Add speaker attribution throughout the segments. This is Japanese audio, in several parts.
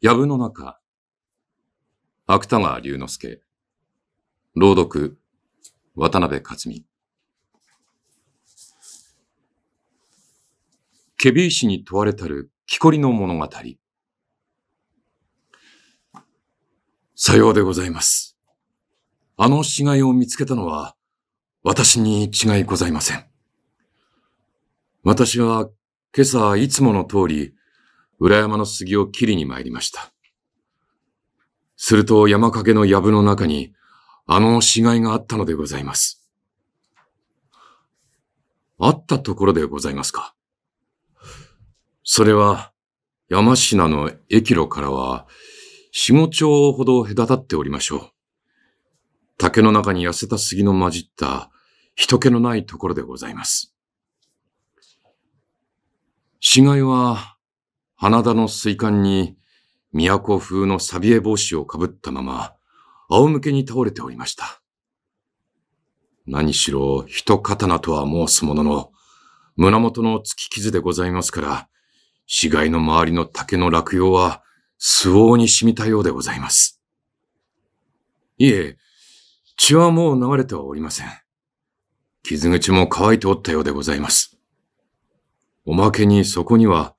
Speaker 1: 藪の中、芥川龍之介。朗読、渡辺克美。ケビー氏に問われたる木こりの物語。さようでございます。あの死骸を見つけたのは、私に違いございません。私は今朝いつもの通り、裏山の杉を切りに参りました。すると山陰の藪の中に、あの死骸があったのでございます。あったところでございますか。それは、山品の駅路からは、四五丁ほど隔たっておりましょう。竹の中に痩せた杉の混じった人気のないところでございます。死骸は花田の水管に、都風の錆え帽子をかぶったまま、仰向けに倒れておりました。何しろ、一刀とは申すものの、胸元の突き傷でございますから、死骸の周りの竹の落葉は、巣王に染みたようでございます。いえ、血はもう流れてはおりません。傷口も乾いておったようでございます。おまけにそこには、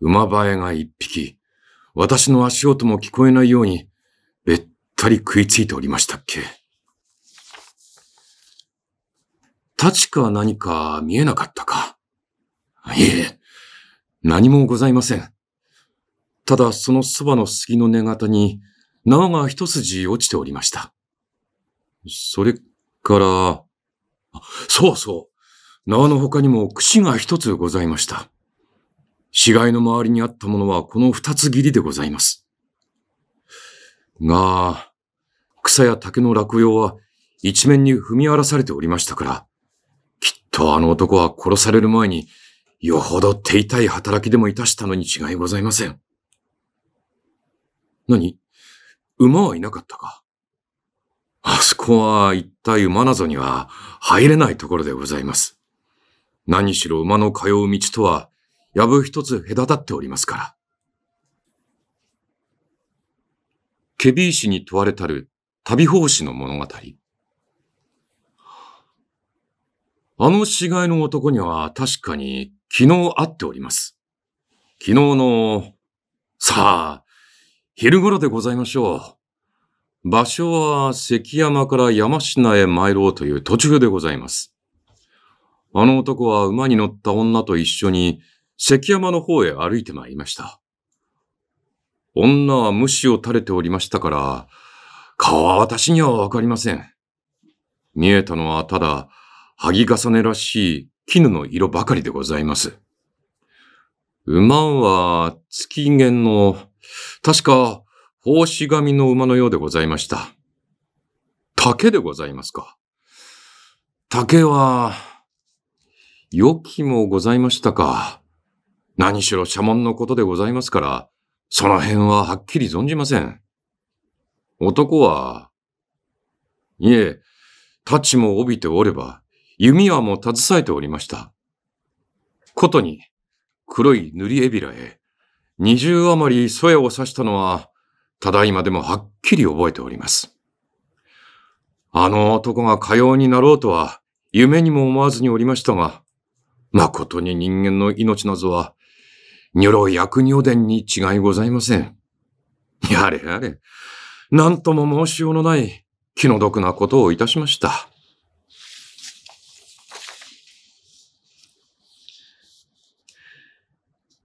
Speaker 1: 馬映えが一匹、私の足音も聞こえないように、べったり食いついておりましたっけ。立か何か見えなかったか。いえ、何もございません。ただそのそばの杉の根型に縄が一筋落ちておりました。それから、そうそう、縄の他にも櫛が一つございました。死骸の周りにあったものはこの二つ切りでございます。が、草や竹の落葉は一面に踏み荒らされておりましたから、きっとあの男は殺される前によほど手痛い働きでもいたしたのに違いございません。何馬はいなかったかあそこは一体馬などには入れないところでございます。何しろ馬の通う道とはやぶ一つ隔たっておりますから。ケビー氏に問われたる旅法師の物語。あの死骸の男には確かに昨日会っております。昨日の、さあ、昼頃でございましょう。場所は関山から山科へ参ろうという途中でございます。あの男は馬に乗った女と一緒に関山の方へ歩いてまいりました。女は無視を垂れておりましたから、顔は私にはわかりません。見えたのはただ、萩重ねらしい絹の色ばかりでございます。馬は月弦の、確か、奉仕神の馬のようでございました。竹でございますか。竹は、良きもございましたか。何しろ社門のことでございますから、その辺ははっきり存じません。男は、いえ、太刀も帯びておれば、弓矢も携えておりました。ことに、黒い塗り絵びらへ、二重余り添えを刺したのは、ただいまでもはっきり覚えております。あの男がかようになろうとは、夢にも思わずにおりましたが、まことに人間の命なぞは、如来役女伝に違いございません。やれやれ、何とも申しようのない気の毒なことをいたしました。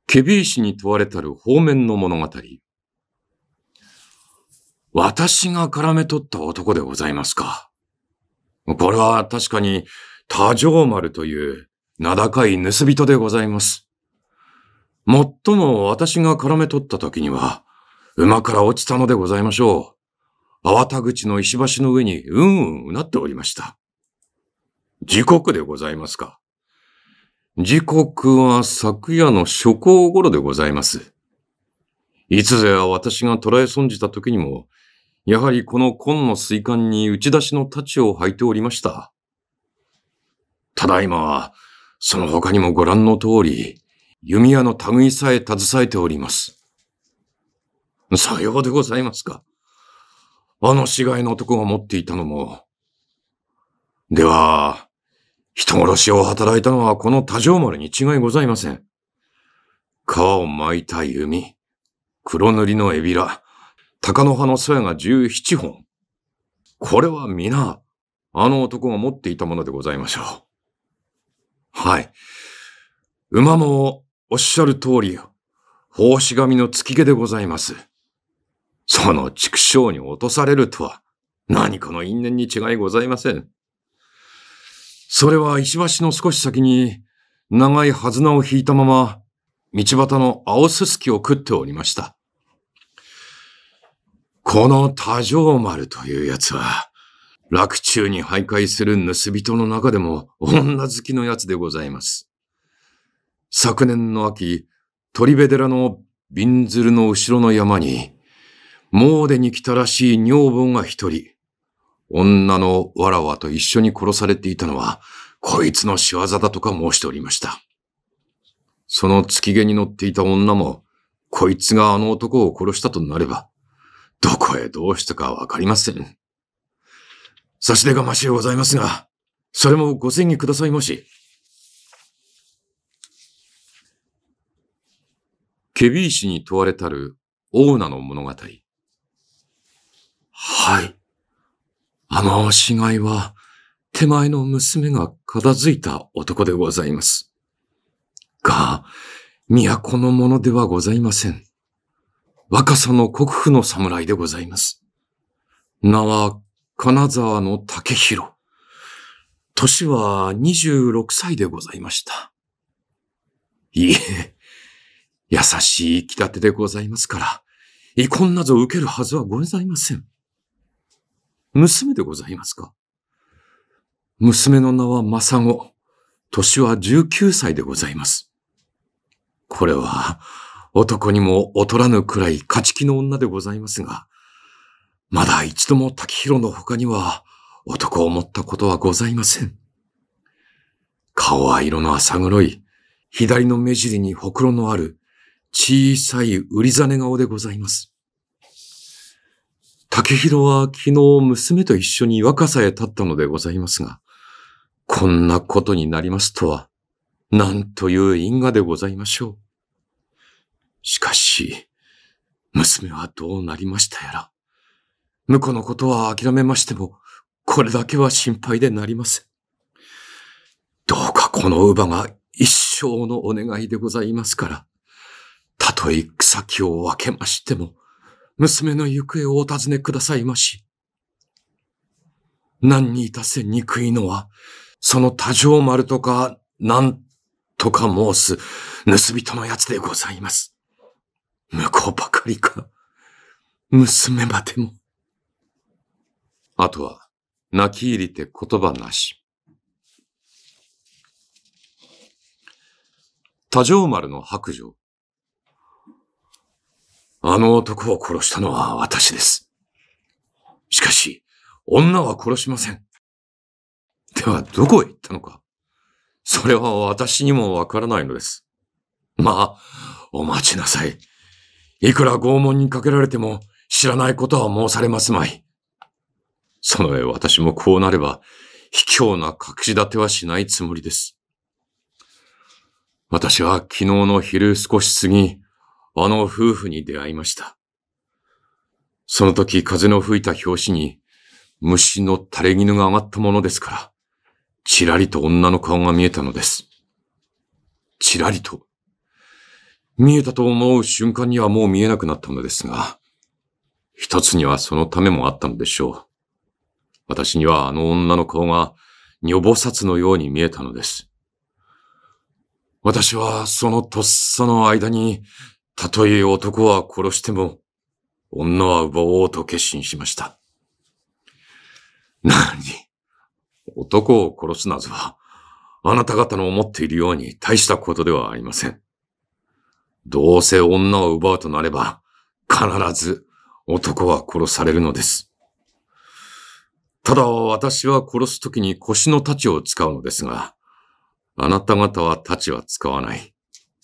Speaker 1: ケビー氏に問われたる方面の物語。私が絡め取った男でございますか。これは確かに多城丸という名高い盗人でございます。もっとも私が絡め取った時には、馬から落ちたのでございましょう。粟田口の石橋の上にうんうんうなっておりました。時刻でございますか。時刻は昨夜の初行頃でございます。いつぞや私が捉え損じた時にも、やはりこの紺の水管に打ち出しの太刀を履いておりました。ただいまは、その他にもご覧の通り、弓矢の類さえ携えております。さようでございますか。あの死骸の男が持っていたのも。では、人殺しを働いたのはこの多条丸に違いございません。皮を巻いた弓、黒塗りのエビラ、鷹の葉の鞘が17本。これは皆、あの男が持っていたものでございましょう。はい。馬もおっしゃる通りよ。奉仕神の月毛でございます。その畜生に落とされるとは、何かの因縁に違いございません。それは石橋の少し先に、長いはずなを引いたまま、道端の青すすきを食っておりました。この多条丸というやつは、洛中に徘徊する盗人の中でも女好きのやつでございます。昨年の秋、鳥部寺の瓶んずるの後ろの山に、詣でに来たらしい女房が一人、女のわらわと一緒に殺されていたのは、こいつの仕業だとか申しておりました。その月毛に乗っていた女も、こいつがあの男を殺したとなれば、どこへどうしたかわかりません。差し出がましゅうございますが、それもご詮議くださいまし。ケビー氏に問われたるオーナの物語。はい。あのがいは、手前の娘が片付いた男でございます。が、都のものではございません。若さの国府の侍でございます。名は、金沢の竹広。年は26歳でございました。いえ、優しいき立てでございますから、遺恨など受けるはずはございません。娘でございますか娘の名は正子。年は19歳でございます。これは、男にも劣らぬくらい勝ち気の女でございますが、まだ一度も滝弘の他には男を持ったことはございません。顔は色の浅黒い、左の目尻にほくろのある、小さい売りざね顔でございます。竹広は昨日娘と一緒に若さへ立ったのでございますが、こんなことになりますとは、なんという因果でございましょう。しかし、娘はどうなりましたやら。婿のことは諦めましても、これだけは心配でなりません。どうかこの乳母が一生のお願いでございますから、たとえ草木を分けましても、娘の行方をお尋ねくださいまし。何にいたせ憎いのは、その多情丸とか、なんとか申す、盗人のやつでございます。向こうばかりか、娘までも。あとは、泣き入りて言葉なし。多情丸の白状。あの男を殺したのは私です。しかし、女は殺しません。では、どこへ行ったのかそれは私にもわからないのです。まあ、お待ちなさい。いくら拷問にかけられても知らないことは申されますまい。その上私もこうなれば、卑怯な隠し立てはしないつもりです。私は昨日の昼少し過ぎ、あの夫婦に出会いました。その時風の吹いた拍子に虫の垂れ絹が上がったものですから、ちらりと女の顔が見えたのです。ちらりと。見えたと思う瞬間にはもう見えなくなったのですが、一つにはそのためもあったのでしょう。私にはあの女の顔が女房札のように見えたのです。私はそのとっさの間にたとえ男は殺しても、女は奪おうと決心しました。何男を殺すなずは、あなた方の思っているように大したことではありません。どうせ女を奪うとなれば、必ず男は殺されるのです。ただ私は殺すときに腰の太刀を使うのですが、あなた方は太刀は使わない。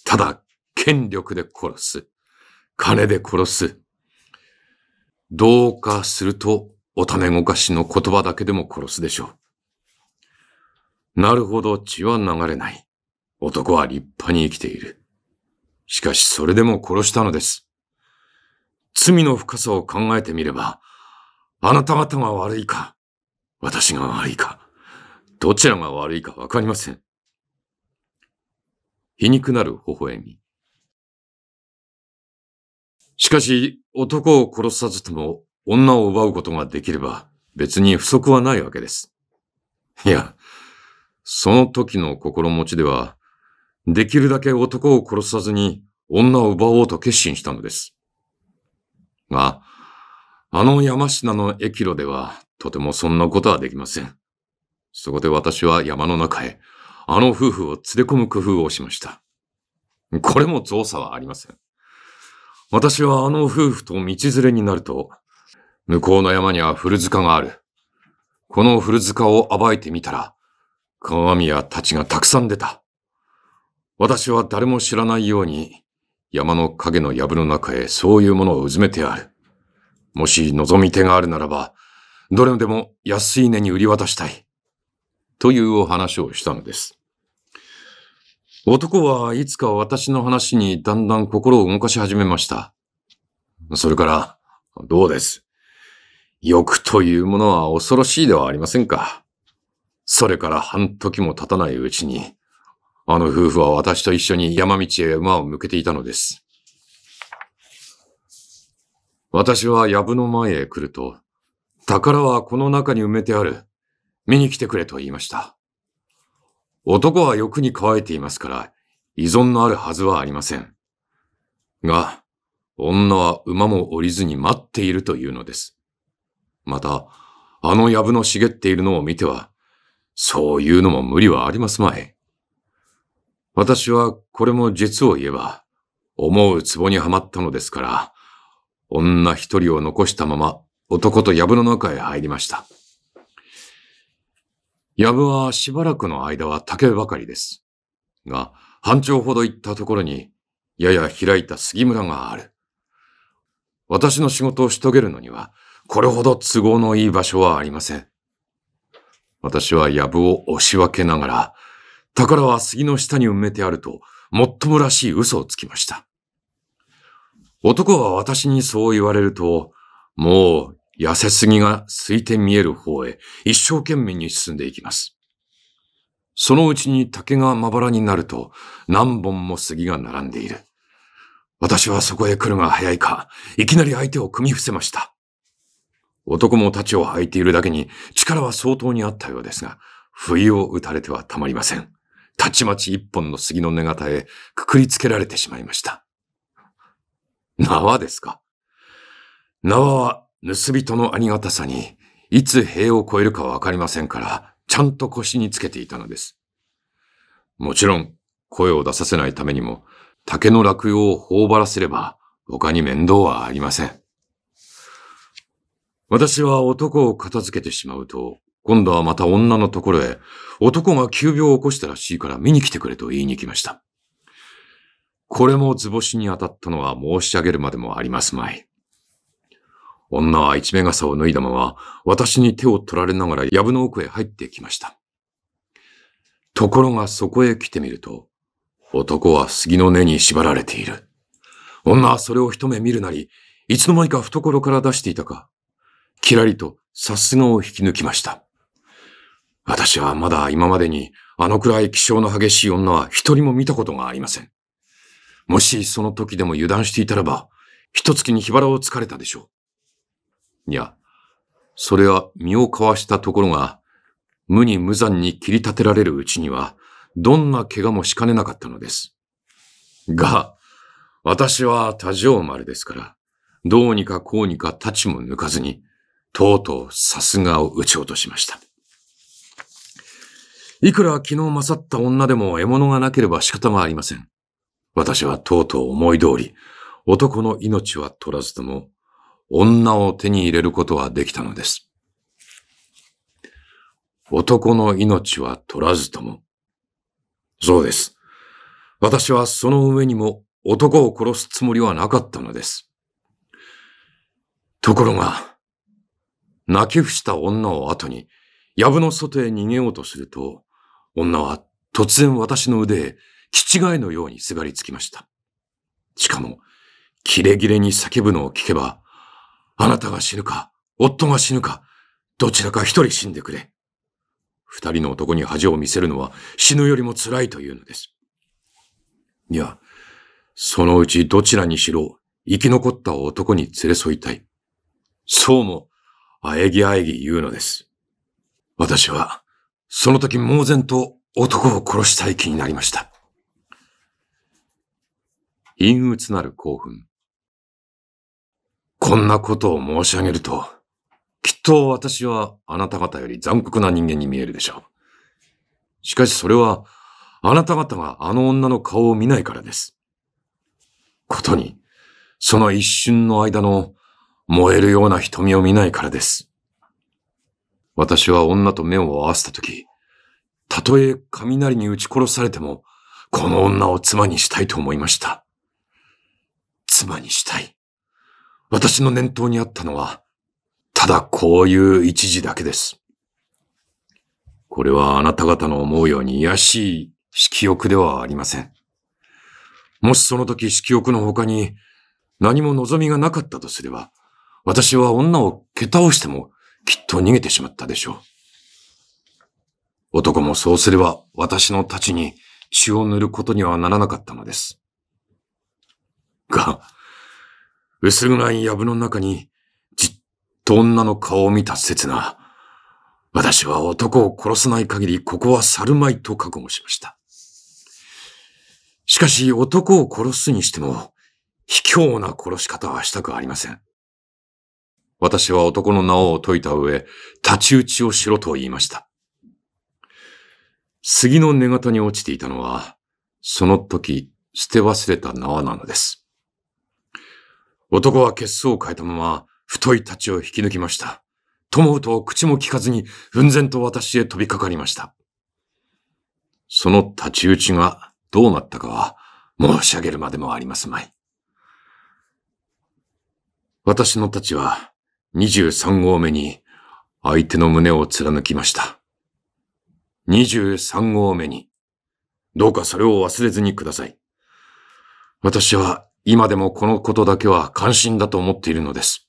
Speaker 1: ただ権力で殺す。金で殺す。どうかすると、おためごかしの言葉だけでも殺すでしょう。なるほど、血は流れない。男は立派に生きている。しかし、それでも殺したのです。罪の深さを考えてみれば、あなた方が悪いか、私が悪いか、どちらが悪いかわかりません。皮肉なる微笑み。しかし、男を殺さずとも女を奪うことができれば別に不足はないわけです。いや、その時の心持ちでは、できるだけ男を殺さずに女を奪おうと決心したのです。が、あの山科の駅路ではとてもそんなことはできません。そこで私は山の中へ、あの夫婦を連れ込む工夫をしました。これも造作はありません。私はあの夫婦と道連れになると、向こうの山には古塚がある。この古塚を暴いてみたら、鏡屋たちがたくさん出た。私は誰も知らないように、山の影の藪の中へそういうものをうずめてある。もし望み手があるならば、どれでも安い値に売り渡したい。というお話をしたのです。男はいつか私の話にだんだん心を動かし始めました。それから、どうです。欲というものは恐ろしいではありませんか。それから半時も経たないうちに、あの夫婦は私と一緒に山道へ馬を向けていたのです。私は藪の前へ来ると、宝はこの中に埋めてある。見に来てくれと言いました。男は欲に乾いていますから、依存のあるはずはありません。が、女は馬も降りずに待っているというのです。また、あの藪の茂っているのを見ては、そういうのも無理はありますまい。私はこれも実を言えば、思う壺にはまったのですから、女一人を残したまま男と藪の中へ入りました。やぶはしばらくの間は竹ばかりです。が、半丁ほど行ったところに、やや開いた杉村がある。私の仕事をし遂げるのには、これほど都合のいい場所はありません。私はやぶを押し分けながら、宝は杉の下に埋めてあると、もっともらしい嘘をつきました。男は私にそう言われると、もう痩せすぎが空いて見える方へ一生懸命に進んでいきます。そのうちに竹がまばらになると何本も杉が並んでいる。私はそこへ来るが早いか、いきなり相手を組み伏せました。男も太刀を履いているだけに力は相当にあったようですが、不意を打たれてはたまりません。たちまち一本の杉の根型へくくりつけられてしまいました。縄ですか縄は盗人のありがたさに、いつ塀を越えるかわかりませんから、ちゃんと腰につけていたのです。もちろん、声を出させないためにも、竹の落葉を頬張らせれば、他に面倒はありません。私は男を片付けてしまうと、今度はまた女のところへ、男が急病を起こしたらしいから見に来てくれと言いに来ました。これも図星に当たったのは申し上げるまでもありますまい。女は一目傘を脱いだまま、私に手を取られながら藪の奥へ入ってきました。ところがそこへ来てみると、男は杉の根に縛られている。女はそれを一目見るなり、いつの間にか懐から出していたか、きらりとさすがを引き抜きました。私はまだ今までにあのくらい気性の激しい女は一人も見たことがありません。もしその時でも油断していたらば、一月に日腹をつかれたでしょう。いや、それは身をかわしたところが、無に無残に切り立てられるうちには、どんな怪我もしかねなかったのです。が、私は多情丸ですから、どうにかこうにか立ちも抜かずに、とうとうさすがを撃ち落としました。いくら昨日勝った女でも獲物がなければ仕方がありません。私はとうとう思い通り、男の命は取らずとも、女を手に入れることはできたのです。男の命は取らずとも。そうです。私はその上にも男を殺すつもりはなかったのです。ところが、泣き伏した女を後に、藪の外へ逃げようとすると、女は突然私の腕へ、気違いのようにすがりつきました。しかも、キレキレに叫ぶのを聞けば、あなたが死ぬか、夫が死ぬか、どちらか一人死んでくれ。二人の男に恥を見せるのは死ぬよりも辛いというのです。いや、そのうちどちらにしろ生き残った男に連れ添いたい。そうも、あえぎあえぎ言うのです。私は、その時猛然と男を殺したい気になりました。陰鬱なる興奮。こんなことを申し上げると、きっと私はあなた方より残酷な人間に見えるでしょう。しかしそれは、あなた方があの女の顔を見ないからです。ことに、その一瞬の間の燃えるような瞳を見ないからです。私は女と目を合わせたとき、たとえ雷に撃ち殺されても、この女を妻にしたいと思いました。妻にしたい。私の念頭にあったのは、ただこういう一時だけです。これはあなた方の思うように卑しい色欲ではありません。もしその時色欲の他に何も望みがなかったとすれば、私は女を蹴倒してもきっと逃げてしまったでしょう。男もそうすれば私のたちに血を塗ることにはならなかったのです。が、薄暗い藪の中に、じっと女の顔を見た刹那、私は男を殺さない限り、ここは去るまいと覚悟しました。しかし、男を殺すにしても、卑怯な殺し方はしたくありません。私は男の名を解いた上、立ち打ちをしろと言いました。杉の根型に落ちていたのは、その時、捨て忘れた縄なのです。男は血相を変えたまま、太い太刀を引き抜きました。と思うと口も聞かずに、奮然と私へ飛びかかりました。その太刀打ちがどうなったかは、申し上げるまでもありますまい。私の太刀は、23号目に、相手の胸を貫きました。23号目に、どうかそれを忘れずにください。私は今でもこのことだけは関心だと思っているのです。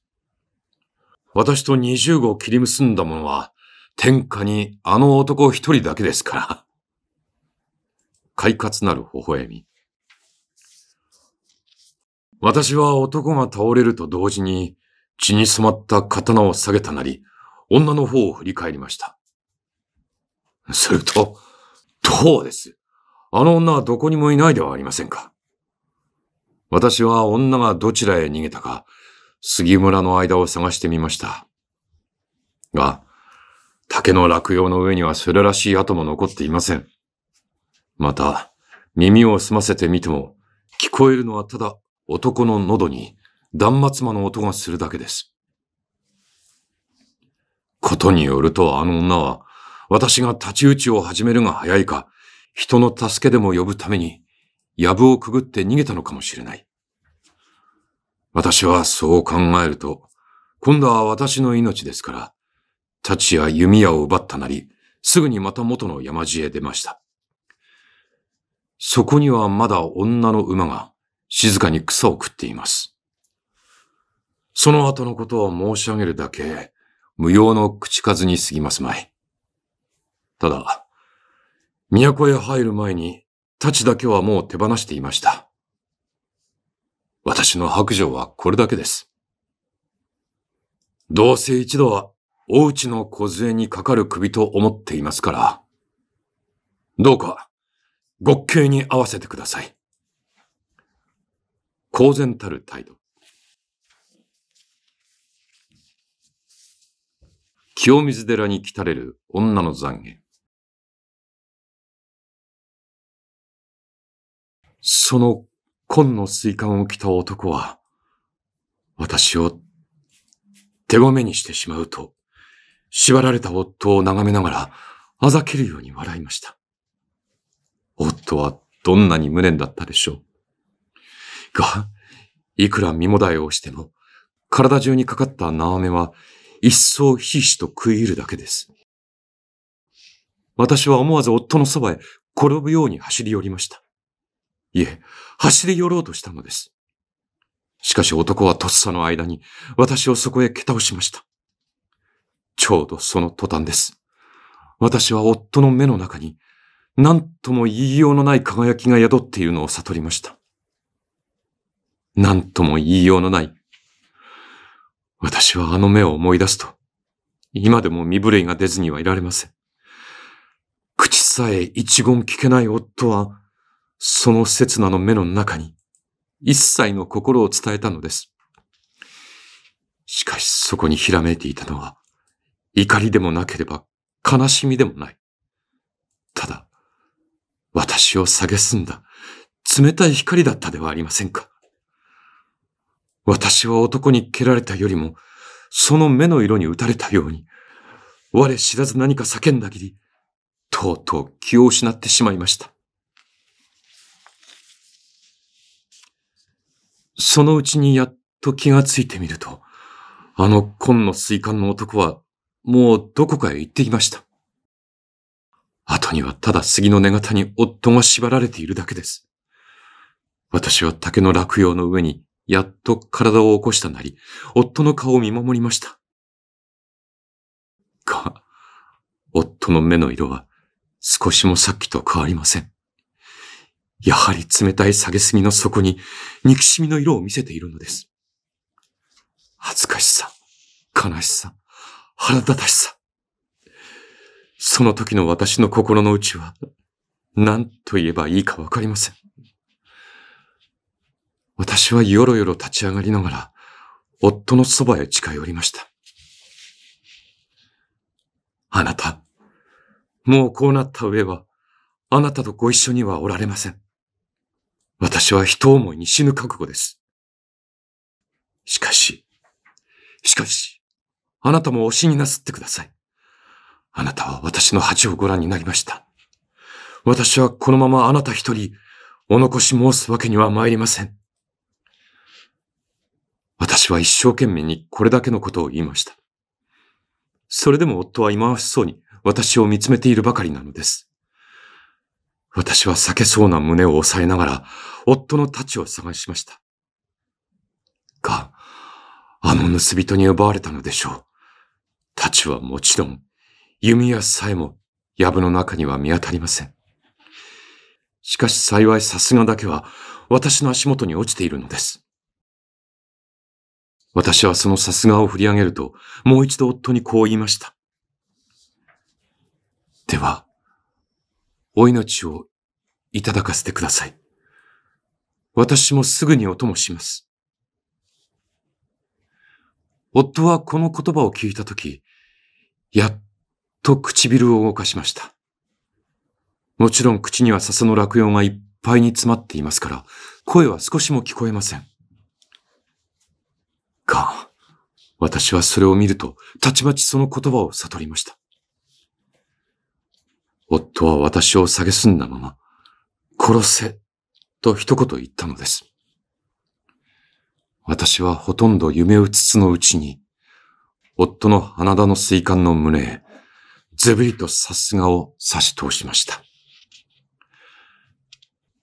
Speaker 1: 私と二十号切り結んだ者は、天下にあの男一人だけですから。快活なる微笑み。私は男が倒れると同時に血に染まった刀を下げたなり、女の方を振り返りました。すると、どうです。あの女はどこにもいないではありませんか。私は女がどちらへ逃げたか、杉村の間を探してみました。が、竹の落葉の上にはそれらしい跡も残っていません。また、耳を澄ませてみても、聞こえるのはただ男の喉に断末魔の音がするだけです。ことによるとあの女は、私が太刀打ちを始めるが早いか、人の助けでも呼ぶために、藪をくぐって逃げたのかもしれない。私はそう考えると、今度は私の命ですから、立ちや弓矢を奪ったなり、すぐにまた元の山路へ出ました。そこにはまだ女の馬が静かに草を食っています。その後のことを申し上げるだけ、無用の口数に過ぎますまい。ただ、都へ入る前に太刀だけはもう手放していました。私の白状はこれだけです。どうせ一度はおうちの小にかかる首と思っていますから、どうか極刑に合わせてください。公然たる態度。清水寺に来たれる女の懺悔。その紺の水管を着た男は、私を手ごめにしてしまうと、縛られた夫を眺めながら、あざけるように笑いました。夫はどんなに無念だったでしょう。が、いくら身もだえをしても、体中にかかった縄目は、一層ひいしと食い入るだけです。私は思わず夫のそばへ転ぶように走り寄りました。いえ、走り寄ろうとしたのです。しかし男はとっさの間に私をそこへ蹴倒しました。ちょうどその途端です。私は夫の目の中に何とも言いようのない輝きが宿っているのを悟りました。何とも言いようのない。私はあの目を思い出すと、今でも身震いが出ずにはいられません。口さえ一言聞けない夫は、その刹那の目の中に、一切の心を伝えたのです。しかしそこにひらめいていたのは、怒りでもなければ悲しみでもない。ただ、私を蔑んだ冷たい光だったではありませんか。私は男に蹴られたよりも、その目の色に打たれたように、我知らず何か叫んだぎり、とうとう気を失ってしまいました。そのうちにやっと気がついてみると、あの紺の水管の男は、もうどこかへ行っていました。後にはただ杉の根型に夫が縛られているだけです。私は竹の落葉の上に、やっと体を起こしたなり、夫の顔を見守りました。が、夫の目の色は、少しもさっきと変わりません。やはり冷たい下すみの底に憎しみの色を見せているのです。恥ずかしさ、悲しさ、腹立たしさ。その時の私の心の内は何と言えばいいかわかりません。私はよろよろ立ち上がりながら夫のそばへ近寄りました。あなた、もうこうなった上はあなたとご一緒にはおられません。私は人思いに死ぬ覚悟です。しかし、しかし、あなたも推しになすってください。あなたは私の恥をご覧になりました。私はこのままあなた一人、お残し申すわけには参りません。私は一生懸命にこれだけのことを言いました。それでも夫は忌まわしそうに私を見つめているばかりなのです。私は避けそうな胸を押さえながら、夫の太刀を探しました。が、あの盗人に奪われたのでしょう。太刀はもちろん、弓矢さえも、藪の中には見当たりません。しかし幸いさすがだけは、私の足元に落ちているのです。私はそのさすがを振り上げると、もう一度夫にこう言いました。では、お命をいただかせてください。私もすぐにお供します。夫はこの言葉を聞いたとき、やっと唇を動かしました。もちろん口には笹の落葉がいっぱいに詰まっていますから、声は少しも聞こえません。が、私はそれを見ると、たちまちその言葉を悟りました。夫は私を蔑んだまま、殺せ、と一言言ったのです。私はほとんど夢うつつのうちに、夫の花田の水管の胸へ、ゼブリとさすがを差し通しました。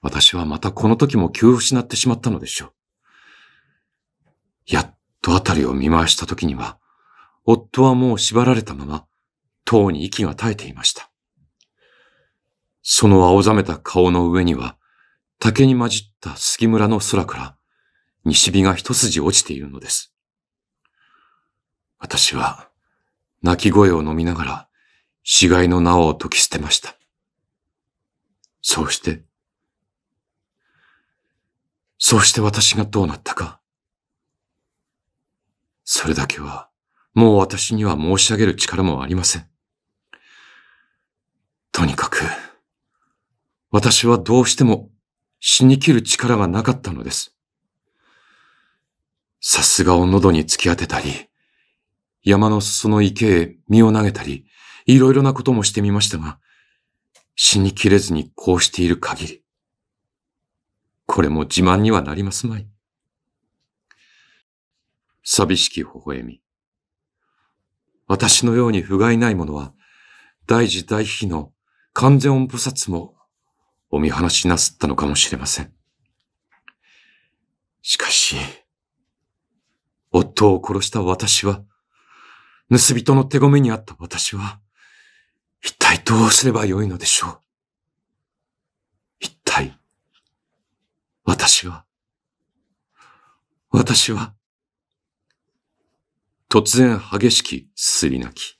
Speaker 1: 私はまたこの時も急を失ってしまったのでしょう。やっとあたりを見回した時には、夫はもう縛られたまま、塔に息が絶えていました。その青ざめた顔の上には、竹に混じった杉村の空から、西日が一筋落ちているのです。私は、泣き声を飲みながら、死骸の縄を解き捨てました。そうして、そうして私がどうなったか。それだけは、もう私には申し上げる力もありません。私はどうしても死にきる力がなかったのです。さすがを喉に突き当てたり、山の裾の池へ身を投げたり、いろいろなこともしてみましたが、死にきれずにこうしている限り、これも自慢にはなりますまい。寂しき微笑み。私のように不甲斐ないものは、大事大悲の完全音菩薩もお見放しなすったのかもしれません。しかし、夫を殺した私は、盗人の手ごめにあった私は、一体どうすればよいのでしょう。一体、私は、私は、突然激しきすり泣き。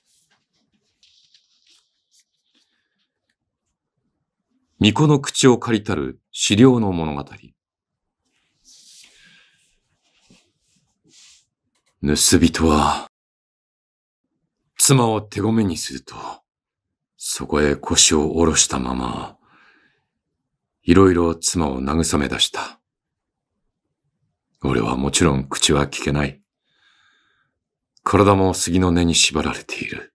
Speaker 1: 巫女の口を借りたる資料の物語。盗人は、妻を手ごめにすると、そこへ腰を下ろしたまま、いろいろ妻を慰め出した。俺はもちろん口は聞けない。体も杉の根に縛られている。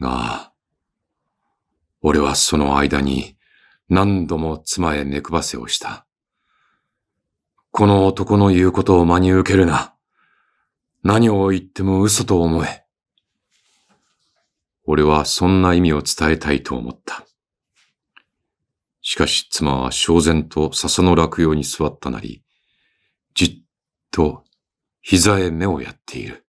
Speaker 1: が、俺はその間に何度も妻へ目くばせをした。この男の言うことを真に受けるな。何を言っても嘘と思え。俺はそんな意味を伝えたいと思った。しかし妻は正然と笹の落葉に座ったなり、じっと膝へ目をやっている。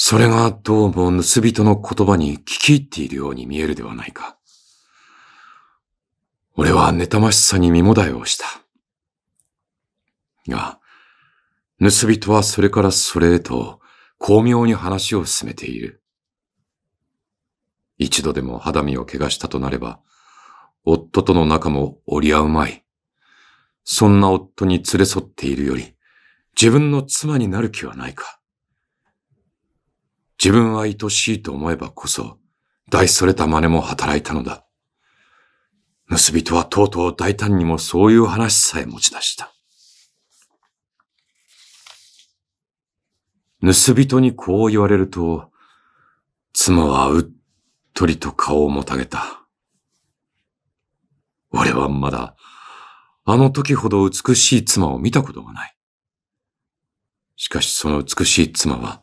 Speaker 1: それがどうも盗人の言葉に聞き入っているように見えるではないか。俺は妬ましさに身もだえをした。が、盗人はそれからそれへと巧妙に話を進めている。一度でも肌身を怪我したとなれば、夫との仲も折り合うまい。そんな夫に連れ添っているより、自分の妻になる気はないか。自分は愛しいと思えばこそ、大それた真似も働いたのだ。盗人はとうとう大胆にもそういう話さえ持ち出した。盗人にこう言われると、妻はうっとりと顔をもたげた。俺はまだ、あの時ほど美しい妻を見たことがない。しかしその美しい妻は、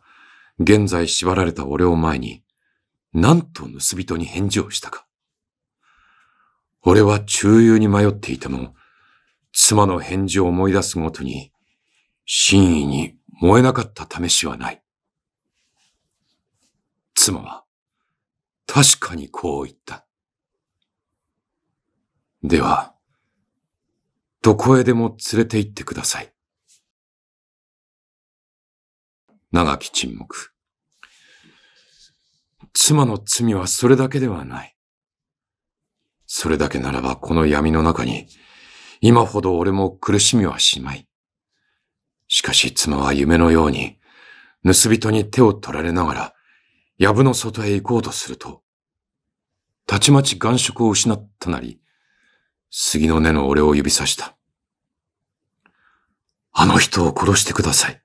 Speaker 1: 現在縛られた俺を前に、なんと盗人に返事をしたか。俺は中流に迷っていても、妻の返事を思い出すごとに、真意に燃えなかった試しはない。妻は、確かにこう言った。では、どこへでも連れて行ってください。長き沈黙。妻の罪はそれだけではない。それだけならばこの闇の中に今ほど俺も苦しみはしまい。しかし妻は夢のように盗人に手を取られながら藪の外へ行こうとすると、たちまち眼色を失ったなり、杉の根の俺を指さした。あの人を殺してください。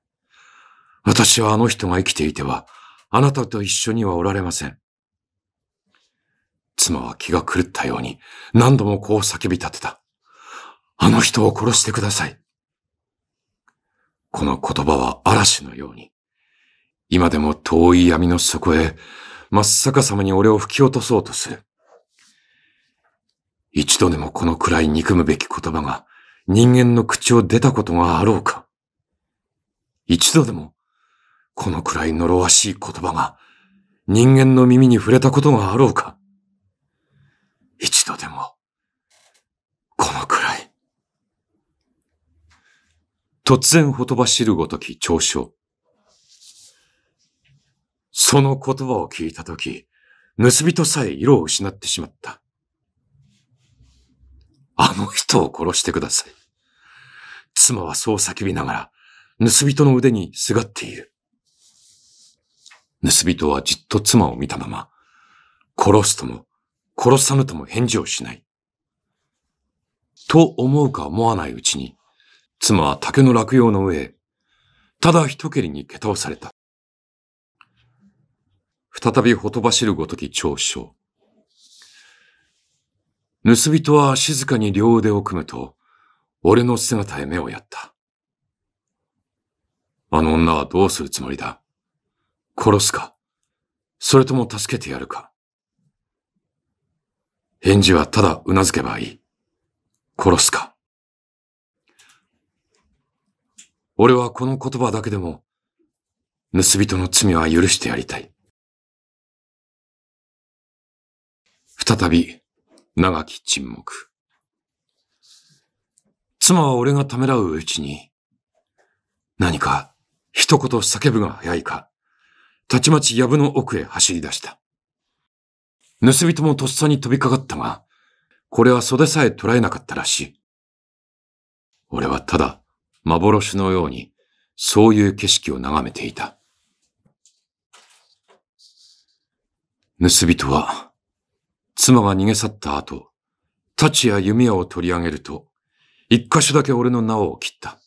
Speaker 1: 私はあの人が生きていては、あなたと一緒にはおられません。妻は気が狂ったように何度もこう叫び立てた。あの人を殺してください。この言葉は嵐のように、今でも遠い闇の底へ真っ逆さまに俺を吹き落とそうとする。一度でもこのくらい憎むべき言葉が人間の口を出たことがあろうか。一度でもこのくらい呪わしい言葉が人間の耳に触れたことがあろうか。一度でも、このくらい。突然ほとばしるごとき嘲笑。その言葉を聞いたとき、盗人さえ色を失ってしまった。あの人を殺してください。妻はそう叫びながら、盗人の腕にすがっている。盗人はじっと妻を見たまま、殺すとも、殺さぬとも返事をしない。と思うか思わないうちに、妻は竹の落葉の上へ、ただ一蹴りに蹴倒された。再びほとばしるごとき長所。盗人は静かに両腕を組むと、俺の姿へ目をやった。あの女はどうするつもりだ殺すかそれとも助けてやるか返事はただ頷けばいい。殺すか俺はこの言葉だけでも、盗人の罪は許してやりたい。再び、長き沈黙。妻は俺がためらううちに、何か一言叫ぶが早いか、たちまち藪の奥へ走り出した。盗人もとっさに飛びかかったが、これは袖さえ捉えなかったらしい。俺はただ幻のようにそういう景色を眺めていた。盗人は妻が逃げ去った後、太刀や弓矢を取り上げると、一箇所だけ俺の縄を切った。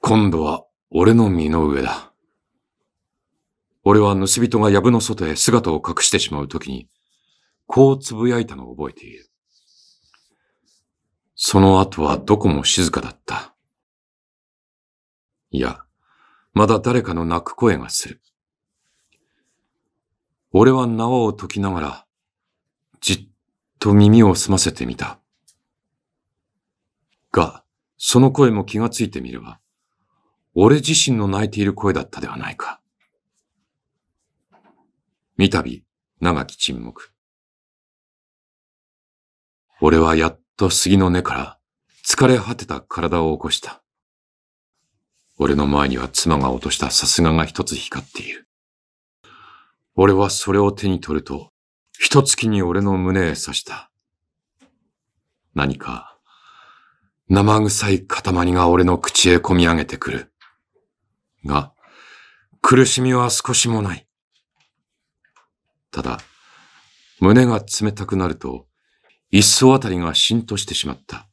Speaker 1: 今度は俺の身の上だ。俺は盗人が藪の外へ姿を隠してしまうときに、こう呟いたのを覚えている。その後はどこも静かだった。いや、まだ誰かの泣く声がする。俺は縄を解きながら、じっと耳を澄ませてみた。が、その声も気がついてみれば、俺自身の泣いている声だったではないか。三度、長き沈黙。俺はやっと杉の根から疲れ果てた体を起こした。俺の前には妻が落としたさすがが一つ光っている。俺はそれを手に取ると、一月に俺の胸へ刺した。何か、生臭い塊が俺の口へ込み上げてくる。が、苦しみは少しもない。ただ、胸が冷たくなると、一層あたりが浸透してしまった。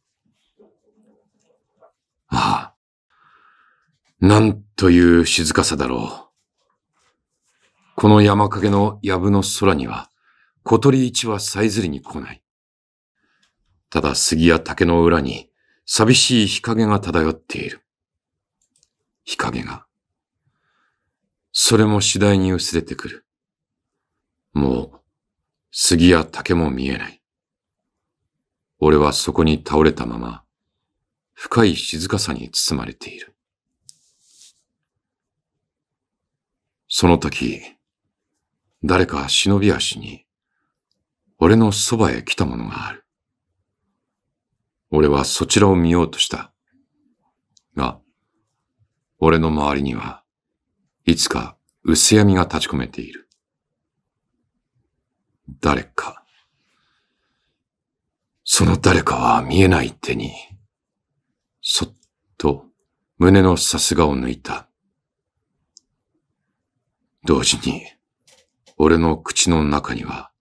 Speaker 1: ああ、なんという静かさだろう。この山陰の藪の空には、小鳥一はさえずりに来ない。ただ杉や竹の裏に寂しい日陰が漂っている。日陰がそれも次第に薄れてくる。もう、杉や竹も見えない。俺はそこに倒れたまま、深い静かさに包まれている。その時、誰か忍び足に、俺のそばへ来たものがある。俺はそちらを見ようとした。が、俺の周りには、いつか薄闇が立ち込めている。誰か。その誰かは見えない手に、そっと胸のさすがを抜いた。同時に、俺の口の中には、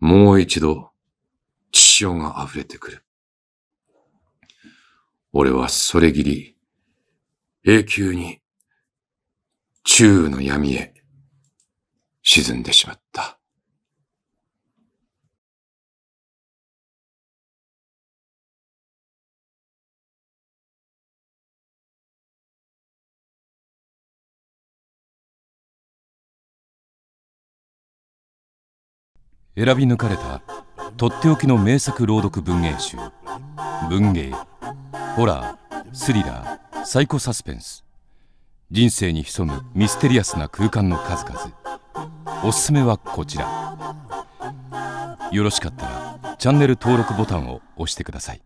Speaker 1: もう一度、血潮が溢れてくる。俺はそれぎり、永久に中の闇へ沈んでしまった。選び抜かれたとっておきの名作朗読文芸集文芸ホラースリラーサイコサスペンス人生に潜むミステリアスな空間の数々おすすめはこちらよろしかったらチャンネル登録ボタンを押してください